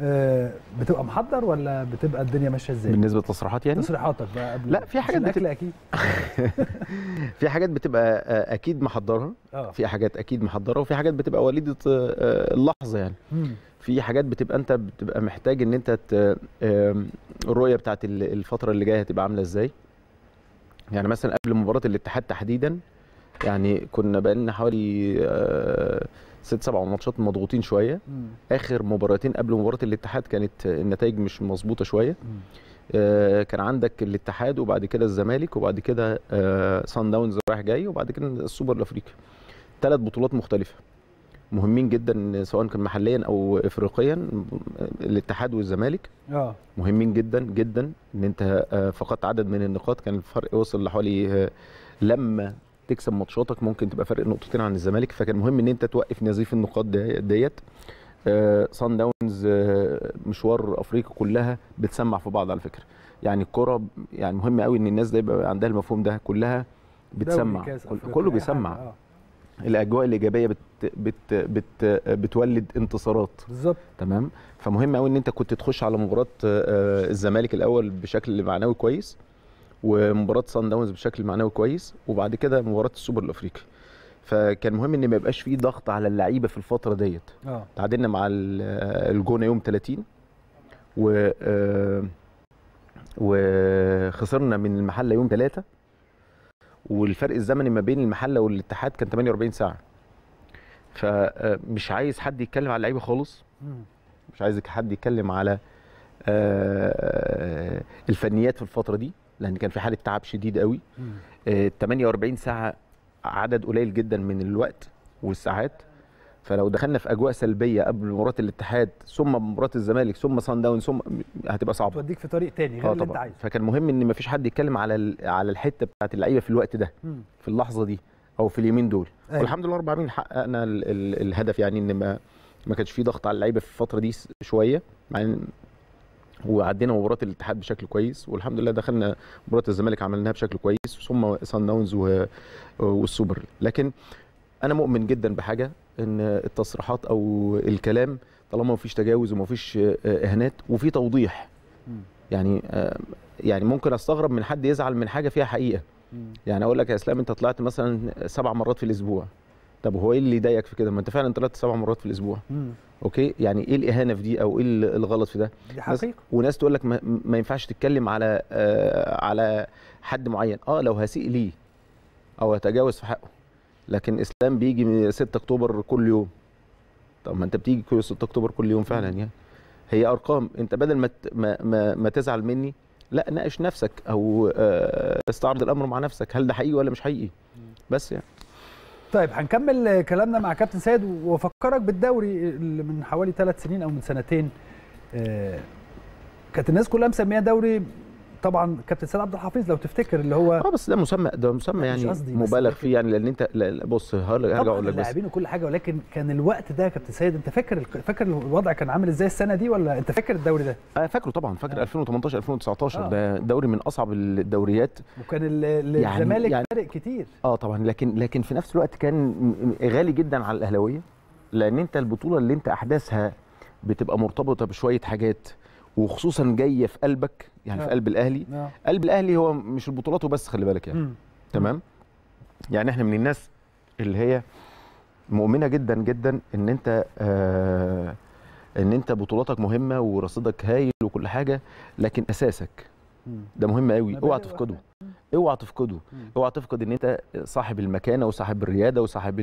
آه، بتبقى محضر ولا بتبقى الدنيا ماشيه ازاي بالنسبه للتصريحات يعني تصريحاتك بقى قبل لا في حاجات بتبقى اكيد في حاجات بتبقى آه، اكيد محضرها آه. في حاجات اكيد محضرها وفي حاجات بتبقى وليده اللحظه يعني في حاجات بتبقى انت بتبقى محتاج ان انت الرؤيه بتاعت الفتره اللي جايه هتبقى عامله ازاي يعني مثلا قبل مباراه الاتحاد تحديدا يعني كنا بقالنا حوالي آه، ست سبع ماتشات مضغوطين شويه مم. اخر مباراتين قبل مباراه الاتحاد كانت النتائج مش مظبوطه شويه آه كان عندك الاتحاد وبعد كده الزمالك وبعد كده آه سان داونز رايح جاي وبعد كده السوبر الافريقي ثلاث بطولات مختلفه مهمين جدا سواء كان محليا او افريقيا الاتحاد والزمالك اه مهمين جدا جدا ان انت آه، فقدت عدد من النقاط كان الفرق وصل لحوالي آه، لما تكسب ماتشاتك ممكن تبقى فرق نقطتين عن الزمالك فكان مهم ان انت توقف نزيف النقاط ديت صن آه، داونز آه، مشوار افريقيا كلها بتسمع في بعض على فكره يعني الكره يعني مهم قوي ان الناس ده يبقى عندها المفهوم ده كلها بتسمع كله يعني، بيسمع آه. الاجواء الايجابيه بت بت بت بتولد انتصارات بالظبط تمام فمهم قوي ان انت كنت تخش على مباراه الزمالك الاول بشكل معنوي كويس ومباراه سان داونز بشكل معنوي كويس وبعد كده مباراه السوبر الافريقي فكان مهم ان ما يبقاش فيه ضغط على اللعيبه في الفتره ديت اه تعادلنا مع آه، الجونه يوم 30 و آه، وخسرنا من المحله يوم 3 والفرق الزمني ما بين المحله والاتحاد كان 48 ساعه فمش آه، عايز حد يتكلم على اللعيبه خالص مش عايز حد يتكلم على الفنيات في الفتره دي لان كان في حاله تعب شديد قوي آه 48 ساعه عدد قليل جدا من الوقت والساعات فلو دخلنا في اجواء سلبيه قبل مباراه الاتحاد ثم مباراه الزمالك ثم صن داون ثم هتبقى صعبه توديك في طريق تاني آه، غير اللي انت عايزه فكان مهم ان ما فيش حد يتكلم على على الحته بتاعه اللعيبه في الوقت ده مم. في اللحظه دي او في اليومين دول أيه. والحمد لله رب العالمين حققنا الهدف يعني ان ما ما كانش في ضغط على اللعيبه في الفتره دي شويه مع وعدينا مباراه الاتحاد بشكل كويس والحمد لله دخلنا مباراه الزمالك عملناها بشكل كويس ثم سان داونز والسوبر لكن انا مؤمن جدا بحاجه ان التصريحات او الكلام طالما مفيش تجاوز ومفيش اهانات وفي توضيح يعني يعني ممكن استغرب من حد يزعل من حاجه فيها حقيقه يعني اقول لك يا اسلام انت طلعت مثلا سبع مرات في الاسبوع طب هو ايه اللي يضايقك في كده ما انت فعلا طلعت سبع مرات في الاسبوع مم. اوكي يعني ايه الاهانه في دي او ايه الغلط في ده دي حقيقه وناس تقول لك ما, ما ينفعش تتكلم على آه على حد معين اه لو هسيء ليه او هتجاوز في حقه لكن اسلام بيجي من 6 اكتوبر كل يوم طب ما انت بتيجي كل 6 اكتوبر كل يوم فعلا يعني هي ارقام انت بدل ما ما, ما, ما تزعل مني لا ناقش نفسك او آه استعرض الامر مع نفسك هل ده حقيقي ولا مش حقيقي بس يعني طيب هنكمل كلامنا مع كابتن سيد وفكرك بالدوري اللي من حوالي ثلاث سنين او من سنتين آه، كانت الناس كلها مسميه دوري طبعا كابتن سيد عبد الحفيظ لو تفتكر اللي هو اه بس ده مسمى ده مسمى يعني مبالغ فيه يعني لان انت بص هرجع اقول لك بس لاعبين وكل حاجه ولكن كان الوقت ده يا كابتن سيد انت فاكر فاكر الوضع كان عامل ازاي السنه دي ولا انت فاكر الدوري ده؟ اه فاكره طبعا فاكر آه. 2018 2019 آه. ده دوري من اصعب الدوريات وكان يعني- الزمالك يعني فارق كتير اه طبعا لكن لكن في نفس الوقت كان غالي جدا على الاهلاويه لان انت البطوله اللي انت احداثها بتبقى مرتبطه بشويه حاجات وخصوصا جايه في قلبك يعني في نعم. قلب الاهلي نعم. قلب الاهلي هو مش البطولات وبس خلي بالك يعني تمام يعني احنا من الناس اللي هي مؤمنه جدا جدا ان انت آه ان انت بطولاتك مهمه ورصيدك هايل وكل حاجه لكن اساسك ده مهم قوي اوعى تفقده اوعى تفقده اوعى تفقد ان انت صاحب المكانه وصاحب الرياده وصاحب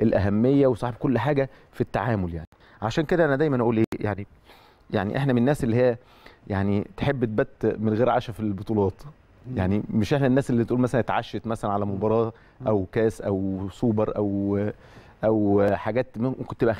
الاهميه وصاحب كل حاجه في التعامل يعني عشان كده انا دايما اقول ايه يعني يعني احنا من الناس اللي هي يعني تحب تبت من غير عشاء في البطولات يعني مش احنا الناس اللي تقول مثلا اتعشت مثلا على مباراه او كاس او سوبر او او حاجات ممكن تبقى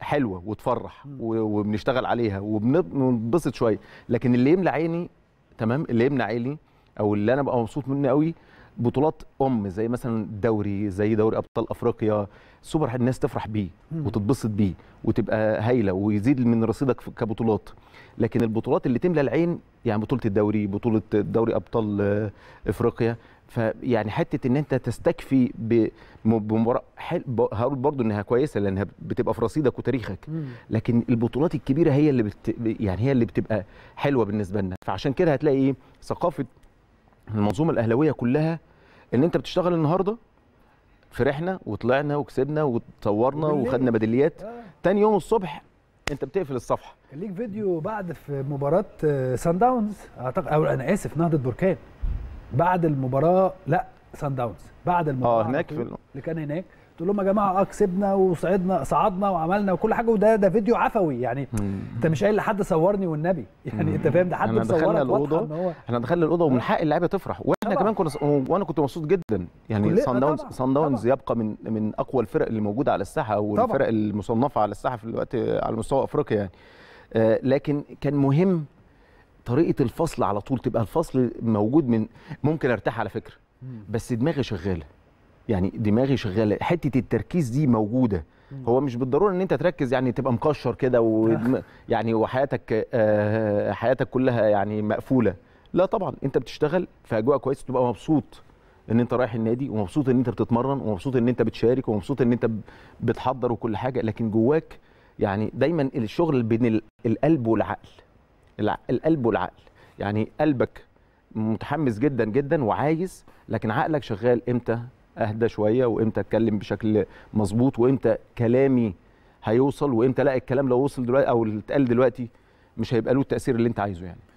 حلوه وتفرح وبنشتغل عليها وبننبسط شويه لكن اللي يملى عيني تمام اللي يملى عيني او اللي انا ببقى مبسوط منه قوي بطولات ام زي مثلا الدوري زي دوري ابطال افريقيا سوبر الناس تفرح بيه وتتبسط بيه وتبقى هايله ويزيد من رصيدك كبطولات لكن البطولات اللي تملى العين يعني بطوله الدوري بطوله دوري ابطال آه، افريقيا فيعني حته ان انت تستكفي بمباراه هقول برضو انها كويسه لانها بتبقى في رصيدك وتاريخك لكن البطولات الكبيره هي اللي بت يعني هي اللي بتبقى حلوه بالنسبه لنا فعشان كده هتلاقي ثقافه المنظومه الاهلاويه كلها ان انت بتشتغل النهارده فرحنا وطلعنا وكسبنا وتطورنا وخدنا ميداليات آه. تاني يوم الصبح انت بتقفل الصفحه ليك فيديو بعد في مباراه سان آه، داونز اعتقد او انا اسف نهضه بركان بعد المباراه لا سان داونز بعد المباراه اه هناك في اللي كان هناك تقول لهم يا جماعه اه كسبنا وصعدنا صعدنا وعملنا وكل حاجه وده ده فيديو عفوي يعني انت مش قايل لحد صورني والنبي يعني انت فاهم ده حد مصورك الاوضه هو... احنا دخلنا الاوضه آه. ومن حق اللعيبه تفرح واحنا كمان كنا وانا كنت مبسوط جدا يعني سان داونز سان داونز يبقى من من اقوى الفرق اللي موجوده على الساحه والفرق المصنفه على الساحه في الوقت على مستوى افريقيا يعني آه لكن كان مهم طريقه الفصل على طول تبقى الفصل موجود من ممكن ارتاح على فكره بس دماغي شغاله يعني دماغي شغاله حته التركيز دي موجوده هو مش بالضروره ان انت تركز يعني تبقى مكشر كده و... آه. يعني وحياتك آه، حياتك كلها يعني مقفوله لا طبعا انت بتشتغل في اجواء كويسه تبقى مبسوط ان انت رايح النادي ومبسوط ان انت بتتمرن ومبسوط ان انت بتشارك ومبسوط ان انت بتحضر وكل حاجه لكن جواك يعني دايما الشغل بين القلب والعقل القلب والعقل يعني قلبك متحمس جدا جدا وعايز لكن عقلك شغال امتى اهدى شويه وامتى اتكلم بشكل مظبوط وامتى كلامي هيوصل وامتى لا الكلام لو وصل دلوقتي او اللي اتقال دلوقتي مش هيبقى له التاثير اللي انت عايزه يعني